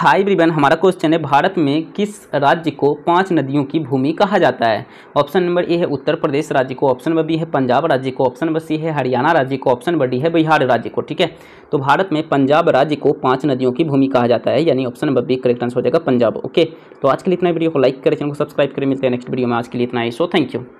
high ब्रिबन हमारा question है भारत में किस राज्य को पांच नदियों की भूमि कहा जाता है ऑप्शन नंबर ए है उत्तर प्रदेश राज्य को ऑप्शन नंबर बी है पंजाब राज्य को ऑप्शन नंबर सी है हरियाणा राज्य को ऑप्शन नंबर डी है बिहार राज्य को ठीक है तो भारत में पंजाब राज्य को पांच नदियों की भूमि कहा जाता है यानी option number B correct answer हो जाएगा पंजाब ओके तो आज के लिए इतना वीडियो को लाइक करें चैनल को सब्सक्राइब करें मिलते हैं नेक्स्ट वीडियो में आज के लिए इतना ही सो थैंक यू